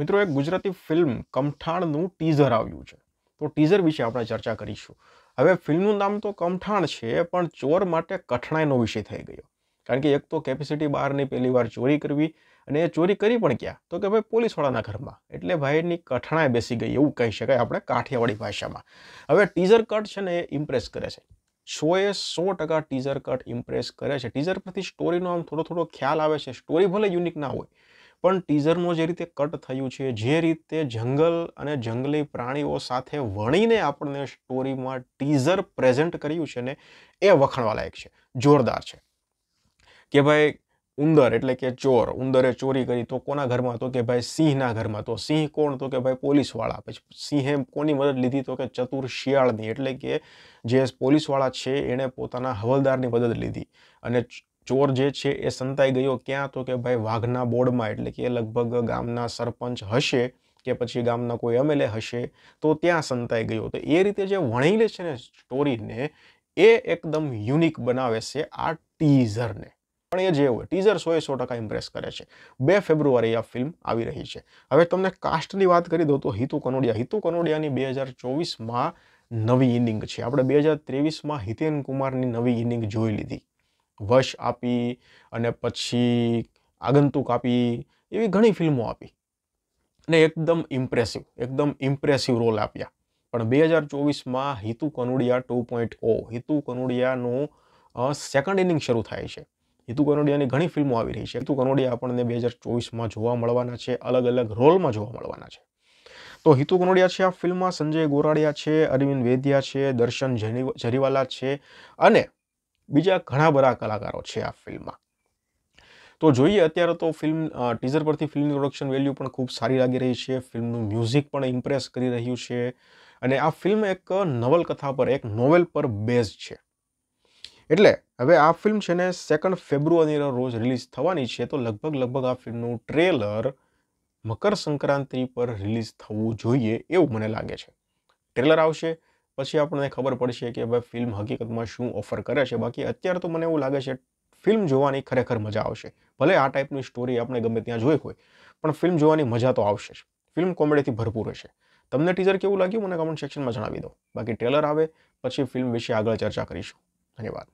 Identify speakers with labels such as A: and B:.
A: મિત્રો એક Gujarati film કમઠાણનું teaser આવ્યું છે તો ટીઝર વિશે આપણે ચર્ચા કરીશું હવે ફિલ્મનું નામ તો કમઠાણ છે પણ ચોર માટે કઠણાઈનો વિષય થઈ ગયો કારણ કે એક તો કેપેસિટી બહારની પહેલી વાર ચોરી કરવી અને એ ચોરી કરી પણ ક્યાં તો કે ભાઈ પોલીસવાળાના ઘરમાં એટલે ભાઈની કઠણાઈ બેસી ગઈ એવું કહી શકાય આપણે કાઠિયાવાડી ભાષામાં હવે ટીઝર કટ છે ને એ ઇમ્પ્રેસ કરે છે શોએ સો ટકા ટીઝર કટ ઇમ્પ્રેસ કરે છે ટીઝર પરથી સ્ટોરીનો આમ થોડો થોડો ખ્યાલ આવે છે સ્ટોરી ભલે યુનિક ના હોય પણ ટીઝરનો જે રીતે કટ થયું છે જે રીતે જંગલ અને જંગલી પ્રાણીઓ સાથે વણીને આપણને સ્ટોરીમાં ટીઝર પ્રેઝન્ટ કર્યું છે ને એ વખાણવાલાયક છે જોરદાર છે કે ભાઈ ઉંદર એટલે કે ચોર ઉંદરે ચોરી કરી તો કોના ઘરમાં તો કે ભાઈ સિંહના ઘરમાં તો સિંહ કોણ તો કે ભાઈ પોલીસવાળા પછી સિંહે કોની મદદ લીધી તો કે ચતુર શિયાળની એટલે કે જે પોલીસવાળા છે એણે પોતાના હવલદારની મદદ લીધી અને ચોર જે છે એ સંતાઈ ગયો ક્યાં તો કે ભાઈ વાઘના બોર્ડમાં એટલે કે લગભગ ગામના સરપંચ હશે કે પછી ગામના કોઈ એમએલએ હશે તો ત્યાં સંતાઈ ગયો તો એ રીતે જે વણી લે છે ને સ્ટોરીને એ એકદમ યુનિક બનાવે છે આ ટીઝરને પણ એ જે હોય ટીઝર સોએ સો ટકા ઇમ્પ્રેસ કરે છે બે ફેબ્રુઆરી આ ફિલ્મ આવી રહી છે હવે તમને કાસ્ટની વાત કરી દઉં તો હિતુ કનોડિયા હિતુ કનોડિયાની બે હજાર ચોવીસમાં નવી ઇનિંગ છે આપણે બે હજાર ત્રેવીસમાં હિતેન કુમારની નવી ઇનિંગ જોઈ લીધી વશ આપી અને પછી આગંતુક આપી એવી ઘણી ફિલ્મો આપી અને એકદમ ઇમ્પ્રેસિવ એકદમ ઇમ્પ્રેસિવ રોલ આપ્યા પણ બે હજાર ચોવીસમાં Hitu Kanodia two point O Hitu કનોડિયાનું સેકન્ડ ઇનિંગ શરૂ થાય છે હિતુ કનોડિયાની ઘણી ફિલ્મો આવી રહી છે હિતુ કનોડિયા આપણને બે હજાર ચોવીસમાં જોવા મળવાના છે અલગ અલગ રોલમાં જોવા મળવાના છે તો હિતુ કનોડિયા છે આ ફિલ્મમાં સંજય ગોરાડિયા છે અરવિંદ વેદિયા છે દર્શન જરીવાલા છે અને બીજા ઘણા બધા કલાકારો છે આ ફિલ્મમાં તો જોઈએ અત્યારે તો ફિલ્મ ટીઝર પરથી ફિલ્મની પ્રોડક્શન વેલ્યુ પણ ખૂબ સારી લાગી રહી છે ફિલ્મનું મ્યુઝિક પણ ઇમ્પ્રેસ કરી રહ્યું છે અને આ ફિલ્મ એક નવલકથા પર એક નોવેલ પર બેઝ છે એટલે હવે આ ફિલ્મ છે ને સેકન્ડ ફેબ્રુઆરીના રોજ રિલીઝ થવાની છે તો લગભગ લગભગ આ ફિલ્મનું ટ્રેલર મકર સંક્રાંતિ પર રિલીઝ થવું જોઈએ એવું મને લાગે છે ટ્રેલર આવશે પછી આપણને ખબર પડશે કે ભાઈ ફિલ્મ હકીકતમાં શું ઓફર કરે છે બાકી અત્યારે તો મને એવું લાગે છે ફિલ્મ જોવાની ખરેખર મજા આવશે ભલે આ ટાઈપની સ્ટોરી આપણે ગમે ત્યાં જોઈ હોય પણ ફિલ્મ જોવાની મજા તો આવશે જ ફિલ્મ કોમેડીથી ભરપૂર હશે તમને ટીઝર કેવું લાગ્યું મને કમેન્ટ સેક્શનમાં જણાવી દો બાકી ટ્રેલર આવે પછી ફિલ્મ વિશે આગળ ચર્ચા કરીશું ધન્યવાદ